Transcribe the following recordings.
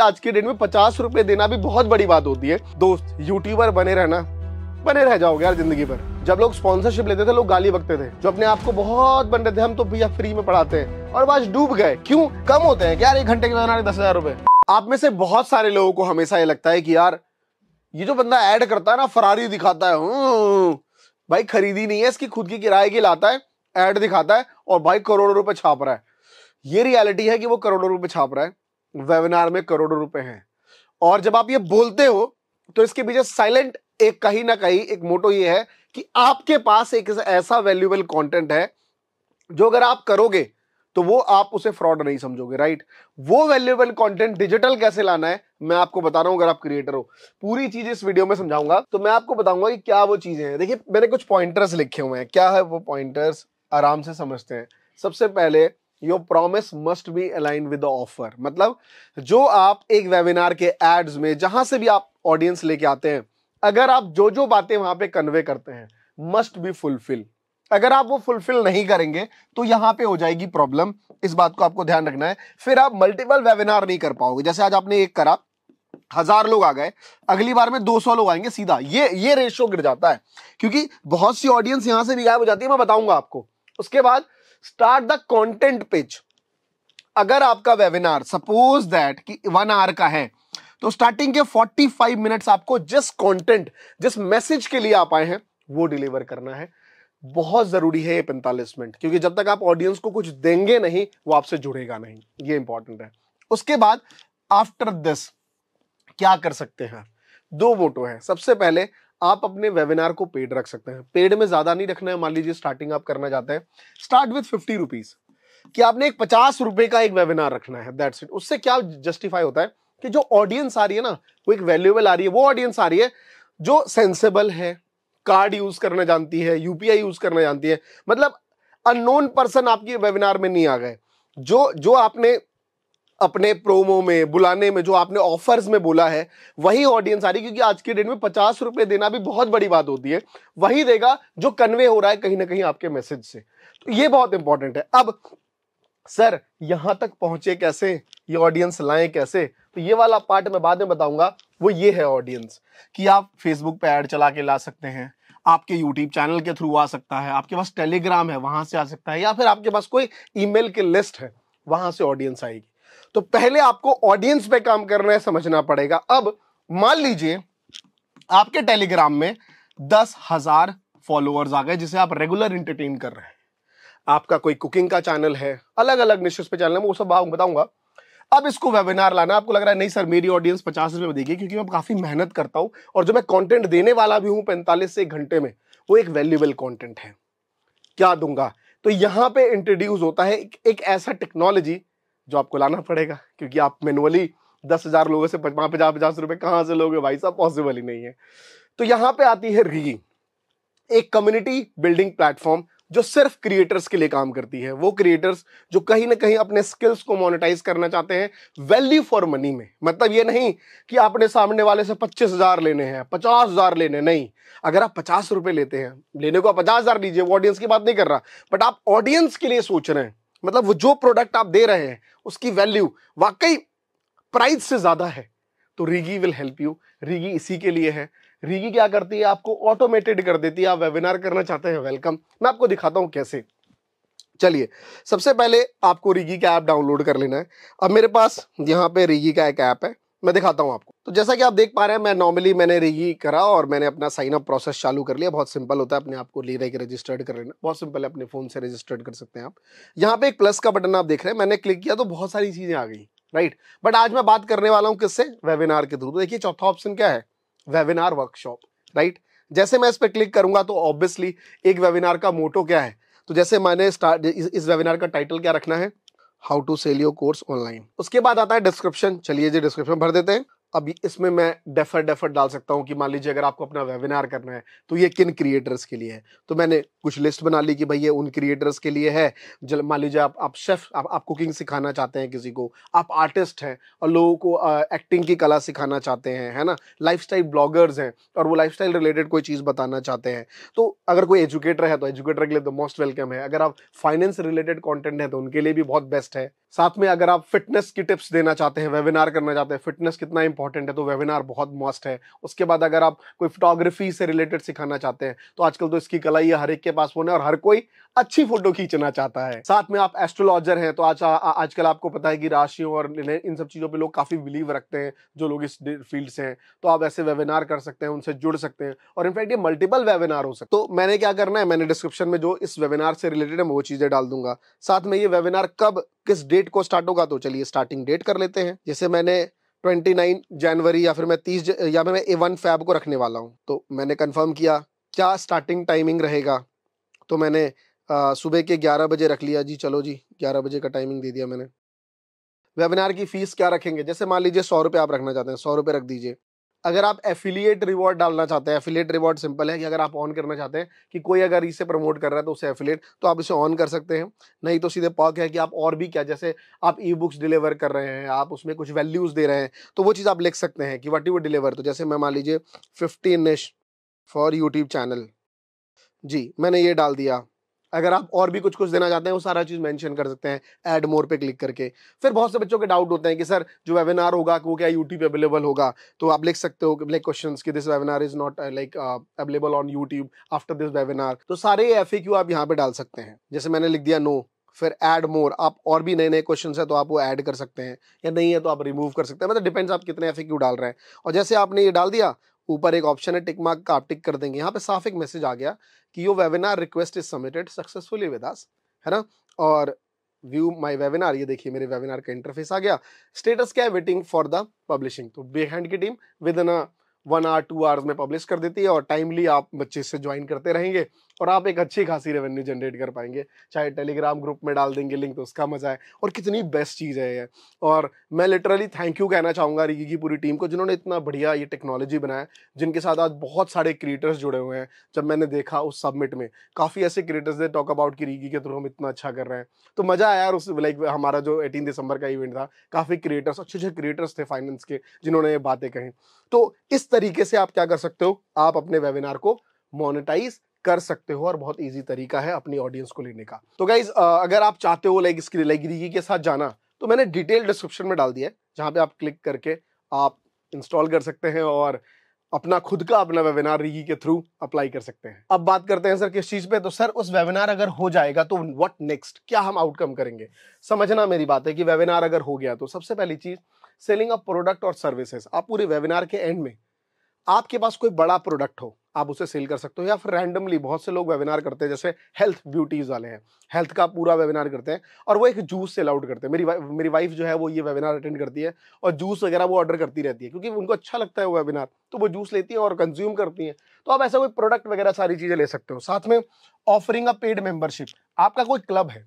कि आज के डेट में पचास रुपए देना भी बहुत बड़ी बात होती है दोस्त यूट्यूबर बने रहना बने रह जाओगे यार जिंदगी भर जब लोग स्पॉन्सरशिप लेते थे लोग गाली बकते थे जो अपने आप को बहुत बन रहे थे हम तो भैया फ्री में पढ़ाते हैं और आज डूब गए क्यों कम होते हैं यार एक घंटे के बना दस हजार रुपए आप में से बहुत सारे लोगों को हमेशा ये लगता है कि यार ये जो बंदा ऐड करता है ना फरारी दिखाता है हम्म, भाई खरीदी नहीं है इसकी खुद की किराए की लाता है ऐड दिखाता है और भाई करोड़ों रुपए छाप रहा है ये रियलिटी है कि वो करोड़ों रुपए छाप रहा है वेबिनार में करोड़ों रुपए हैं और जब आप ये बोलते हो तो इसके पीछे साइलेंट एक कहीं ना कहीं एक मोटो ये है कि आपके पास एक ऐसा वैल्यूएबल कंटेंट है जो अगर आप करोगे तो वो आप उसे फ्रॉड नहीं समझोगे राइट वो वैल्यूएबल कंटेंट डिजिटल कैसे लाना है मैं आपको बता रहा हूं अगर आप क्रिएटर हो पूरी चीज इस वीडियो में समझाऊंगा तो मैं आपको बताऊंगा कि क्या वो चीजें हैं देखिए मैंने कुछ पॉइंटर्स लिखे हुए हैं क्या है वो पॉइंटर्स आराम से समझते हैं सबसे पहले your promise must be align with the offer मतलब जो आप एक वेबिनार के एड्स में जहां से भी आप ऑडियंस लेके आते हैं अगर आप जो जो बातें वहां पे कन्वे करते हैं मस्ट बी फुलफिल अगर आप वो फुलफिल नहीं करेंगे तो यहां पे हो जाएगी प्रॉब्लम इस बात को आपको ध्यान रखना है फिर आप मल्टीपल वेबिनार नहीं कर पाओगे जैसे आज आपने एक करा हजार लोग आ गए अगली बार में 200 लोग आएंगे सीधा ये ये रेशियो गिर जाता है क्योंकि बहुत सी ऑडियंस यहां से भी गायब हो जाती है मैं बताऊंगा आपको उसके बाद स्टार्ट द कंटेंट पेज अगर आपका वेबिनार सपोज दैट कि वन आवर का है तो स्टार्टिंग के 45 मिनट्स आपको जिस कंटेंट जिस मैसेज के लिए आप आए हैं वो डिलीवर करना है बहुत जरूरी है ये पैंतालीस मिनट क्योंकि जब तक आप ऑडियंस को कुछ देंगे नहीं वो आपसे जुड़ेगा नहीं ये इंपॉर्टेंट है उसके बाद आफ्टर दिस क्या कर सकते हैं दो मोटो है सबसे पहले आप अपने वेबिनार को पेड रख सकते हैं पेड में ज्यादा नहीं रखना है मान लीजिए स्टार्टिंग आप करना चाहते हैं स्टार्ट विथ फिफ्टी रुपीज कि आपने एक पचास रुपए का एक वेबिनार रखना है दैट्स इट उससे क्या जस्टिफाई होता है कि जो ऑडियंस आ रही है ना वो एक वैल्यूएबल आ रही है वो ऑडियंस आ रही है जो सेंसेबल है कार्ड यूज करना जानती है यूपीआई यूज करना जानती है मतलब अननोन पर्सन आपकी वेबिनार में नहीं आ गए जो जो आपने अपने प्रोमो में बुलाने में जो आपने ऑफर्स में बोला है वही ऑडियंस आ रही क्योंकि आज के डेट में पचास रुपए देना भी बहुत बड़ी बात होती है वही देगा जो कन्वे हो रहा है कहीं ना कहीं आपके मैसेज से तो ये बहुत इंपॉर्टेंट है अब सर यहां तक पहुंचे कैसे ये ऑडियंस लाए कैसे तो ये वाला पार्ट मैं बाद में बताऊंगा वो ये है ऑडियंस कि आप फेसबुक पे ऐड चला के ला सकते हैं आपके यूट्यूब चैनल के थ्रू आ सकता है आपके पास टेलीग्राम है वहां से आ सकता है या फिर आपके पास कोई ईमेल की लिस्ट है वहां से ऑडियंस आएगी तो पहले आपको ऑडियंस पे काम करना है समझना पड़ेगा अब मान लीजिए आपके टेलीग्राम में दस हजार फॉलोअर्स आ गए जिसे आप रेगुलर इंटरटेन कर रहे हैं आपका कोई कुकिंग का चैनल है अलग अलग निश्चित पे चैनल है वो सब बताऊंगा अब इसको वेबिनार लाना आपको लग रहा है नहीं सर मेरी ऑडियंस पचास रुपए में देगी क्योंकि मैं काफ़ी मेहनत करता हूं और जो मैं कंटेंट देने वाला भी हूं पैंतालीस से घंटे में वो एक वैल्यूबल कंटेंट है क्या दूंगा तो यहां पे इंट्रोड्यूस होता है एक, एक ऐसा टेक्नोलॉजी जो आपको लाना पड़ेगा क्योंकि आप मैनुअली दस हज़ार लोगों से वहाँ पचास पचास रुपए कहां से लोगे भाई साहब पॉसिबल ही नहीं है तो यहां पे आती है री एक कम्युनिटी बिल्डिंग प्लेटफॉर्म जो सिर्फ क्रिएटर्स के लिए काम करती है वो क्रिएटर्स जो कहीं ना कहीं अपने स्किल्स को मोनेटाइज करना चाहते हैं वैल्यू फॉर मनी में मतलब ये नहीं कि आपने सामने वाले से पच्चीस हज़ार लेने हैं पचास हज़ार लेने नहीं अगर आप पचास रुपए लेते हैं लेने को आप पचास हज़ार लीजिए वो ऑडियंस की बात नहीं कर रहा बट आप ऑडियंस के लिए सोच रहे हैं मतलब वो जो प्रोडक्ट आप दे रहे हैं उसकी वैल्यू वाकई प्राइस से ज़्यादा है तो Rigi will help you Rigi इसी के लिए है रीगी क्या करती है आपको ऑटोमेटेड कर देती है आप वेबिनार करना चाहते हैं वेलकम मैं आपको दिखाता हूँ कैसे चलिए सबसे पहले आपको रीगी का ऐप डाउनलोड कर लेना है अब मेरे पास यहाँ पे रीगी का एक ऐप है मैं दिखाता हूँ आपको तो जैसा कि आप देख पा रहे हैं मैं नॉर्मली मैंने रही करा और मैंने अपना साइन अप प्रोसेस चालू कर लिया बहुत सिंपल होता है अपने आप को ले रहे रजिस्टर्ड कर लेना बहुत सिंपल है अपने फ़ोन से रजिस्टर्ड कर सकते हैं आप यहाँ पे एक प्लस का बटन आप देख रहे हैं मैंने क्लिक किया तो बहुत सारी चीज़ें आ गई राइट बट आज मैं बात करने वाला हूँ किससे वेबिनार के थ्रू तो देखिए चौथा ऑप्शन क्या है वेबिनार वर्कशॉप राइट जैसे मैं इस पर क्लिक करूंगा तो ऑब्वियसली एक वेबिनार का मोटो क्या है तो जैसे मैंने स्टार्ट इस वेबिनार का टाइटल क्या रखना है how to sell your course online उसके बाद आता है डिस्क्रिप्शन चलिए जी डिस्क्रिप्शन भर देते हैं अब इसमें मैं डेफर डेफर डाल सकता हूँ कि मान लीजिए अगर आपको अपना वेबिनार करना है तो ये किन क्रिएटर्स के लिए है तो मैंने कुछ लिस्ट बना ली कि भाई ये उन क्रिएटर्स के लिए है जल मान लीजिए आप आप शेफ आप, आप कुकिंग सिखाना चाहते हैं किसी को आप आर्टिस्ट हैं और लोगों को आ, एक्टिंग की कला सिखाना चाहते हैं है ना लाइफ ब्लॉगर्स हैं और वो लाइफ रिलेटेड कोई चीज़ बताना चाहते हैं तो अगर कोई एजुकेटर है तो एजुकेटर के लिए तो मोस्ट वेलकम है अगर आप फाइनेंस रिलेटेड कॉन्टेंट है तो उनके लिए भी बहुत बेस्ट है साथ में अगर आप फिटनेस की टिप्स देना चाहते हैं वेबिनार करना चाहते हैं फिटनेस कितना इंपॉर्टेंट है तो वेबिनार बहुत मस्ट है उसके बाद अगर आप कोई फोटोग्राफी से रिलेटेड सिखाना चाहते हैं तो आजकल तो इसकी कला ही हर एक के पास फोन है और हर कोई अच्छी फोटो खींचना चाहता है साथ में आप एस्ट्रोलॉजर हैं तो आज आजकल आपको पता है कि राशियों और इन सब चीज़ों पर लोग काफ़ी बिलीव रखते हैं जो लोग इस फील्ड से हैं तो आप ऐसे वेबिनार कर सकते हैं उनसे जुड़ सकते हैं और इनफैक्ट ये मल्टीपल वेबिनार हो सकते तो मैंने क्या करना है मैंने डिस्क्रिप्शन में जो इस वेबिनार से रिलेटेड है वो चीज़ें डाल दूंगा साथ में ये वेबिनार कब किस डेट को स्टार्ट होगा तो चलिए स्टार्टिंग डेट कर लेते हैं जैसे मैंने 29 जनवरी या फिर मैं 30 ज... या फिर मैं ए वन फैब को रखने वाला हूँ तो मैंने कंफर्म किया क्या स्टार्टिंग टाइमिंग रहेगा तो मैंने आ, सुबह के 11 बजे रख लिया जी चलो जी 11 बजे का टाइमिंग दे दिया मैंने वेबिनार की फ़ीस क्या रखेंगे जैसे मान लीजिए सौ रुपये आप रखना चाहते हैं सौ रुपये रख दीजिए अगर आप एफिलिएट रिवॉर्ड डालना चाहते हैं एफिलिएट रिवॉर्ड सिंपल है कि अगर आप ऑन करना चाहते हैं कि कोई अगर इसे प्रमोट कर रहा है तो उसे एफिलिएट तो आप इसे ऑन कर सकते हैं नहीं तो सीधे पॉक है कि आप और भी क्या जैसे आप ई बुक्स डिलीवर कर रहे हैं आप उसमें कुछ वैल्यूज़ दे रहे हैं तो वो चीज़ आप लिख सकते हैं कि वट यू डिलीवर तो जैसे मैं मान लीजिए फिफ्टीन निश फॉर यूट्यूब चैनल जी मैंने ये डाल दिया अगर आप और भी कुछ कुछ देना चाहते हैं वो सारा चीज़ मेंशन कर सकते हैं एड मोर पे क्लिक करके फिर बहुत से बच्चों के डाउट होते हैं कि सर जो वेबिनार होगा वो क्या यूट्यूब अवेलेबल होगा तो आप लिख सकते हो लाइक क्वेश्चन कि this webinar is not like available on YouTube after this webinar तो सारे एफ आप यहाँ पर डाल सकते हैं जैसे मैंने लिख दिया नो फिर ऐड मोर आप और भी नए नए क्वेश्चन है तो आप वो ऐड कर सकते हैं या नहीं है तो आप रिमूव कर सकते हैं मतलब डिपेंड्स आप कितने एफ डाल रहे हैं और जैसे आपने ये डाल दिया ऊपर एक ऑप्शन है टिक मार्क का आप टिक कर देंगे यहाँ पे साफ एक मैसेज आ गया कि your webinar request is submitted successfully with है ना और व्यू माय वेबिनार ये देखिए मेरे वेबिनार का इंटरफेस आ गया स्टेटस क्या है वेटिंग फॉर द पब्लिशिंग तो बिहेंड की team within one hour to hours में पब्लिश कर देती है और टाइमली आप बच्चे से ज्वाइन करते रहेंगे और आप एक अच्छी खासी रेवेन्यू जनरेट कर पाएंगे चाहे टेलीग्राम ग्रुप में डाल देंगे लिंक तो उसका मजा है और कितनी बेस्ट चीज़ है ये और मैं लिटरली थैंक यू कहना चाहूँगा रिगी की पूरी टीम को जिन्होंने इतना बढ़िया ये टेक्नोलॉजी बनाया जिनके साथ आज बहुत सारे क्रिएटर्स जुड़े हुए हैं जब मैंने देखा उस सबमिट में काफ़ी ऐसे क्रिएटर्स थे टॉक अबाउट की रिगी के थ्रू हम इतना अच्छा कर रहे हैं तो मज़ा आया उस लाइक हमारा जो एटीन दिसंबर का इवेंट था काफ़ी क्रिएटर्स अच्छे अच्छे क्रिएटर्स थे फाइनेंस के जिन्होंने ये बातें कहीं तो इस तरीके से आप क्या कर सकते हो आप अपने वेबिनार को मोनिटाइज कर सकते हो और बहुत इजी तरीका है अपनी ऑडियंस को लेने का तो गाइज अगर आप चाहते हो लाइक इसकी लाइब्रेरी के साथ जाना तो मैंने डिटेल डिस्क्रिप्शन में डाल दिया है जहाँ पे आप क्लिक करके आप इंस्टॉल कर सकते हैं और अपना खुद का अपना वेबिनार रिगी के थ्रू अप्लाई कर सकते हैं अब बात करते हैं सर किस चीज़ पे तो सर उस वेबिनार अगर हो जाएगा तो व्हाट नेक्स्ट क्या हम आउटकम करेंगे समझना मेरी बात है कि वेबिनार अगर हो गया तो सबसे पहली चीज़ सेलिंग ऑफ प्रोडक्ट और सर्विसेज आप पूरे वेबिनार के एंड में आपके पास कोई बड़ा प्रोडक्ट हो आप उसे सेल कर सकते हो या फिर रैंडमली बहुत से लोग वेबिनार करते हैं जैसे हेल्थ ब्यूटीज वाले हैं हेल्थ का पूरा वेबिनार करते हैं और वो एक जूस सेल आउट करते हैं मेरी वा, मेरी वाइफ जो है वो ये वेबिनार अटेंड करती है और जूस वगैरह वो ऑर्डर करती रहती है क्योंकि उनको अच्छा लगता है वो वेबिनार तो वो जूस लेती है और कंज्यूम करती हैं तो आप ऐसा कोई प्रोडक्ट वगैरह सारी चीज़ें ले सकते हो साथ में ऑफरिंग अ पेड मेम्बरशिप आपका कोई क्लब है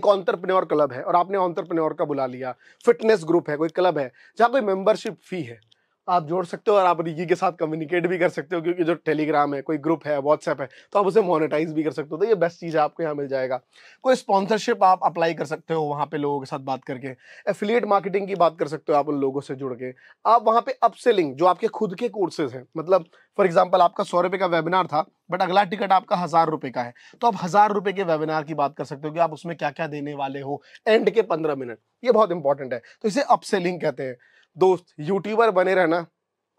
एक ऑन्टरप्रन्योर क्लब है और आपने ऑन्टरप्रन्योर का बुला लिया फिटनेस ग्रुप है कोई क्लब है जहाँ कोई मेम्बरशिप फी है आप जोड़ सकते हो और आप रिकी के साथ कम्युनिकेट भी कर सकते हो क्योंकि जो टेलीग्राम है कोई ग्रुप है व्हाट्सएप है तो आप उसे मोनेटाइज भी कर सकते हो तो ये बेस्ट चीज़ है आपको यहाँ मिल जाएगा कोई स्पॉन्सरशिप आप अप्लाई कर सकते हो वहाँ पे लोगों के साथ बात करके एफिलिएट मार्केटिंग की बात कर सकते हो आप उन लोगों से जुड़ के आप वहाँ पे अपसेलिंग जो आपके खुद के कोर्सेज हैं मतलब फॉर एग्जाम्पल आपका सौ रुपये का वेबिनार था बट अगला टिकट आपका हज़ार रुपये का है तो आप हज़ार रुपये के वेबिनार की बात कर सकते हो कि आप उसमें क्या क्या देने वाले हो एंड के पंद्रह मिनट ये बहुत इंपॉर्टेंट है तो इसे अपसेलिंग कहते हैं दोस्त यूट्यूबर बने रहना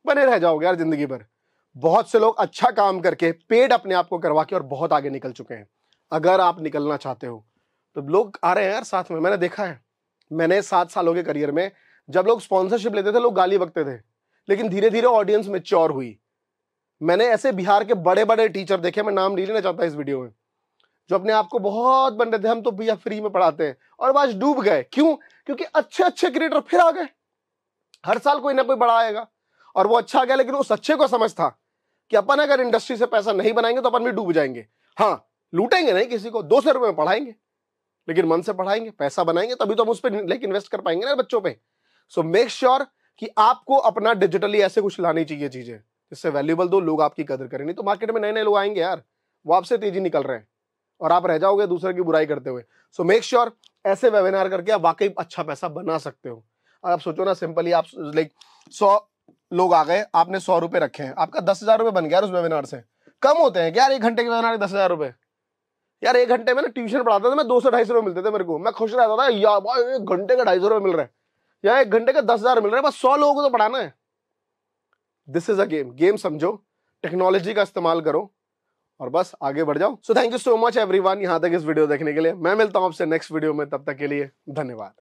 बने रह जाओगे यार जिंदगी भर बहुत से लोग अच्छा काम करके पेड अपने आप को करवा के और बहुत आगे निकल चुके हैं अगर आप निकलना चाहते हो तो लोग आ रहे हैं यार साथ में मैंने देखा है मैंने सात सालों के करियर में जब लोग स्पॉन्सरशिप लेते थे लोग गाली बकते थे लेकिन धीरे धीरे ऑडियंस मेच्योर हुई मैंने ऐसे बिहार के बड़े बड़े टीचर देखे मैं नाम नहीं लेना चाहता इस वीडियो में जो अपने आप को बहुत बन रहे थे हम तो भैया फ्री में पढ़ाते हैं और आज डूब गए क्यों क्योंकि अच्छे अच्छे क्रिएटर फिर आ गए हर साल कोई ना कोई बड़ा आएगा और वो अच्छा आ गया लेकिन उस अच्छे को समझ था कि अपन अगर इंडस्ट्री से पैसा नहीं बनाएंगे तो अपन भी डूब जाएंगे हाँ लूटेंगे नहीं किसी को दो सौ रुपये में पढ़ाएंगे लेकिन मन से पढ़ाएंगे पैसा बनाएंगे तभी तो हम उस पर लाइक इन्वेस्ट कर पाएंगे ना बच्चों पे सो मेक श्योर कि आपको अपना डिजिटली ऐसे कुछ लानी चाहिए चीजें जिससे वैल्यूबल दो लोग आपकी कदर करें नहीं तो मार्केट में नए नए लोग आएंगे यार वो आपसे तेजी निकल रहे हैं और आप रह जाओगे दूसरे की बुराई करते हुए सो मेक श्योर ऐसे वेबिनार करके आप वाकई अच्छा पैसा बना सकते हो आप सोचो ना सिंपली आप लाइक सौ लोग आ गए आपने सौ रुपये रखे हैं आपका दस हज़ार रुपये बन गया उस वेबिनार से कम होते हैं यार एक घंटे के वेबिनार दस हज़ार रुपये यार एक घंटे में ना ट्यूशन पढ़ाता था मैं दो सौ ढाई सौ रुपये मिलते थे मेरे को मैं खुश रहता था यार भाई एक घंटे का ढाई सौ रुपये मिल रहा है या एक घंटे का दस हज़ार मिल रहा है बस सौ लोगों को तो पढ़ाना है this is a game game समझो टेक्नोलॉजी का इस्तेमाल करो और बस आगे बढ़ जाओ so thank you so much everyone यहां तक इस वीडियो देखने के लिए मैं मिलता हूं आपसे नेक्स्ट वीडियो में तब तक के लिए धन्यवाद